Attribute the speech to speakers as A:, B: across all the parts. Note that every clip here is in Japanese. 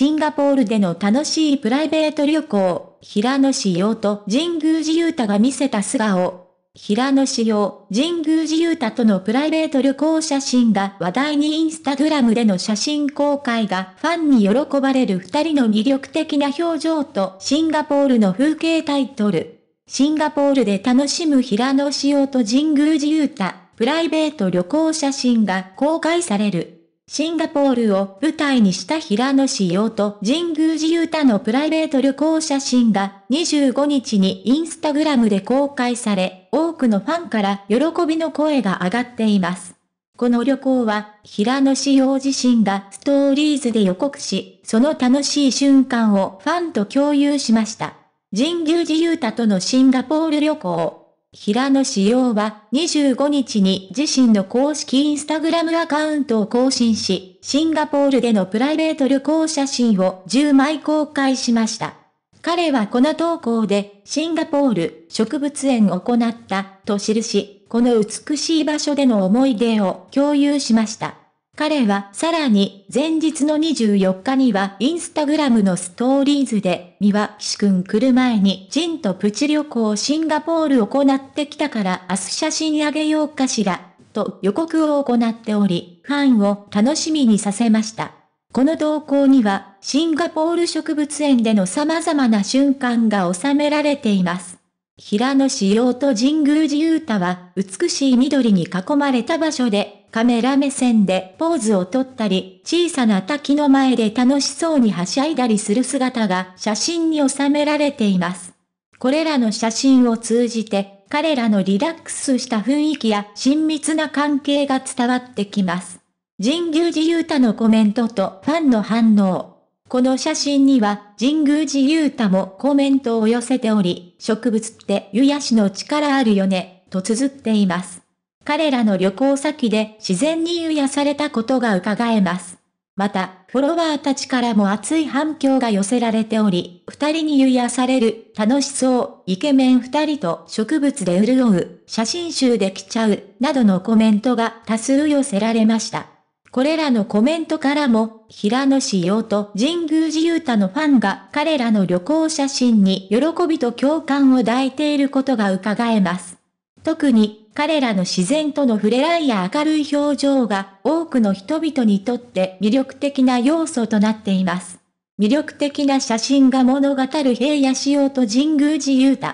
A: シンガポールでの楽しいプライベート旅行、平野志陽と神宮寺勇太が見せた素顔。平野志陽、神宮寺勇太とのプライベート旅行写真が話題にインスタグラムでの写真公開がファンに喜ばれる二人の魅力的な表情とシンガポールの風景タイトル。シンガポールで楽しむ平野志陽と神宮寺勇太、プライベート旅行写真が公開される。シンガポールを舞台にした平野紫陽と神宮寺う太のプライベート旅行写真が25日にインスタグラムで公開され、多くのファンから喜びの声が上がっています。この旅行は、平野紫陽自身がストーリーズで予告し、その楽しい瞬間をファンと共有しました。神宮寺う太とのシンガポール旅行。平野紫耀は25日に自身の公式インスタグラムアカウントを更新し、シンガポールでのプライベート旅行写真を10枚公開しました。彼はこの投稿で、シンガポール植物園を行ったと記し、この美しい場所での思い出を共有しました。彼はさらに前日の24日にはインスタグラムのストーリーズで、三輪岸くん来る前にジンとプチ旅行シンガポールを行ってきたから明日写真あげようかしら、と予告を行っており、ファンを楽しみにさせました。この動向には、シンガポール植物園での様々な瞬間が収められています。平野紫耀と神宮寺勇太は、美しい緑に囲まれた場所でカメラ目線でポーズをとったり、小さな滝の前で楽しそうにはしゃいだりする姿が写真に収められています。これらの写真を通じて、彼らのリラックスした雰囲気や親密な関係が伝わってきます。神宮寺勇太のコメントとファンの反応。この写真には、神宮寺勇太もコメントを寄せており、植物って湯やしの力あるよね、と綴っています。彼らの旅行先で自然に癒されたことが伺えます。また、フォロワーたちからも熱い反響が寄せられており、二人に癒される、楽しそう、イケメン二人と植物で潤う、写真集できちゃう、などのコメントが多数寄せられました。これらのコメントからも、平野志陽と神宮寺勇太のファンが彼らの旅行写真に喜びと共感を抱いていることが伺えます。特に、彼らの自然との触れ合いや明るい表情が多くの人々にとって魅力的な要素となっています。魅力的な写真が物語る平野仕様と神宮寺雄太。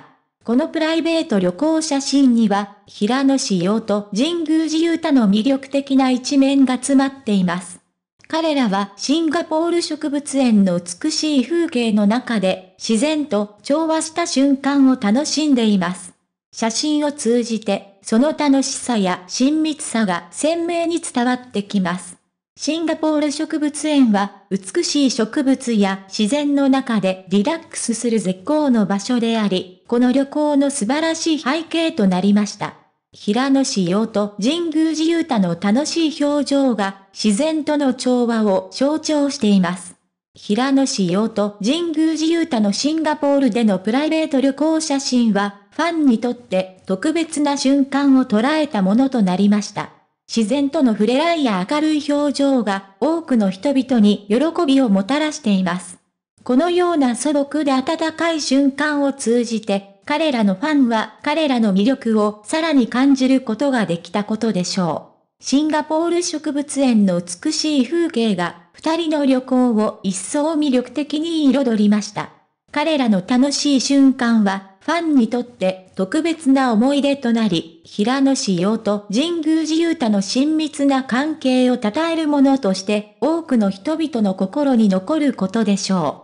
A: このプライベート旅行写真には、平野仕様と神宮寺雄太の魅力的な一面が詰まっています。彼らはシンガポール植物園の美しい風景の中で自然と調和した瞬間を楽しんでいます。写真を通じてその楽しさや親密さが鮮明に伝わってきます。シンガポール植物園は美しい植物や自然の中でリラックスする絶好の場所であり、この旅行の素晴らしい背景となりました。平野紫耀と神宮寺勇太の楽しい表情が自然との調和を象徴しています。平野紫耀と神宮寺勇太のシンガポールでのプライベート旅行写真はファンにとって特別な瞬間を捉えたものとなりました。自然との触れ合いや明るい表情が多くの人々に喜びをもたらしています。このような素朴で温かい瞬間を通じて、彼らのファンは彼らの魅力をさらに感じることができたことでしょう。シンガポール植物園の美しい風景が二人の旅行を一層魅力的に彩りました。彼らの楽しい瞬間はファンにとって特別な思い出となり、平野紫耀と神宮寺勇太の親密な関係を称えるものとして、多くの人々の心に残ることでしょう。